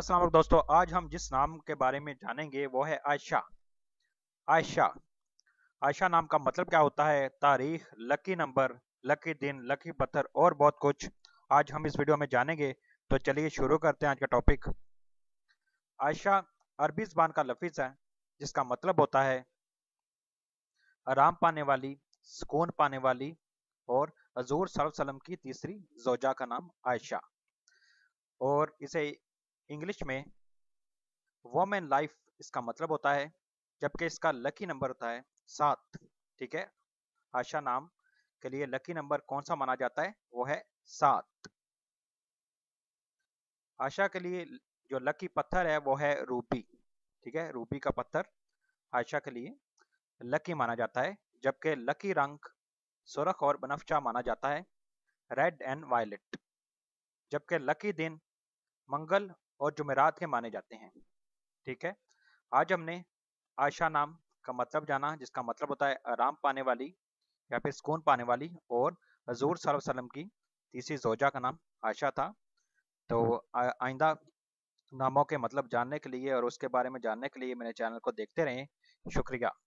असलम दोस्तों आज हम जिस नाम के बारे में जानेंगे वो है आयशा आयशा आयशा नाम का मतलब क्या होता है तारीख लकी नंबर लकी दिन लकी पत्थर और बहुत कुछ आज हम इस वीडियो में जानेंगे तो चलिए शुरू करते हैं आज का टॉपिक आयशा अरबी जबान का लफीज है जिसका मतलब होता है आराम पाने वाली सुकून पाने वाली और हजूर सलम की तीसरी जोजा का नाम आयशा और इसे इंग्लिश में वोमेन लाइफ इसका मतलब होता है जबकि इसका लकी नंबर होता है सात ठीक है आशा नाम के लिए लकी नंबर कौन सा माना जाता है वो है सात आशा के लिए जो लकी पत्थर है वो है रूबी ठीक है रूबी का पत्थर आशा के लिए लकी माना जाता है जबकि लकी रंग सुरख और बनफचा माना जाता है रेड एंड वायलेट जबकि लकी दिन मंगल और जुमेरात के माने जाते हैं ठीक है आज हमने आयशा नाम का मतलब जाना जिसका मतलब होता है आराम पाने वाली या फिर सुकून पाने वाली और हजूर सल्लम की तीसरी जोजा का नाम आयशा था तो आइंदा नामों के मतलब जानने के लिए और उसके बारे में जानने के लिए मेरे चैनल को देखते रहें शुक्रिया